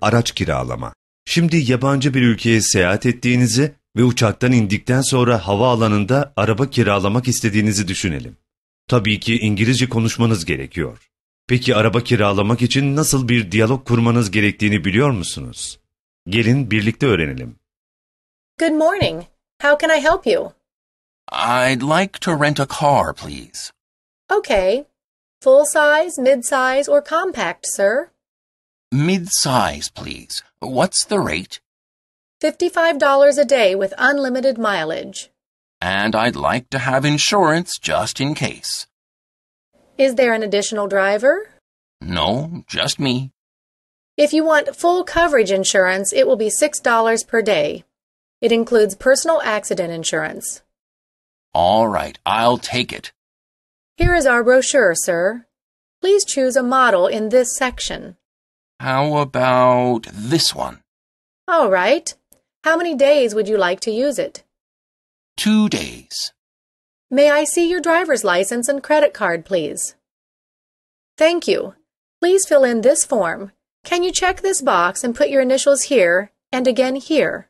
Araç kiralama. Şimdi yabancı bir ülkeye seyahat ettiğinizi ve uçaktan indikten sonra havaalanında araba kiralamak istediğinizi düşünelim. Tabii ki İngilizce konuşmanız gerekiyor. Peki araba kiralamak için nasıl bir diyalog kurmanız gerektiğini biliyor musunuz? Gelin birlikte öğrenelim. Good morning. How can I help you? I'd like to rent a car, please. Okay. Full size, mid size or compact, sir? Mid-size, please. What's the rate? $55 a day with unlimited mileage. And I'd like to have insurance just in case. Is there an additional driver? No, just me. If you want full coverage insurance, it will be $6 per day. It includes personal accident insurance. All right, I'll take it. Here is our brochure, sir. Please choose a model in this section. How about this one? All right. How many days would you like to use it? Two days. May I see your driver's license and credit card, please? Thank you. Please fill in this form. Can you check this box and put your initials here and again here?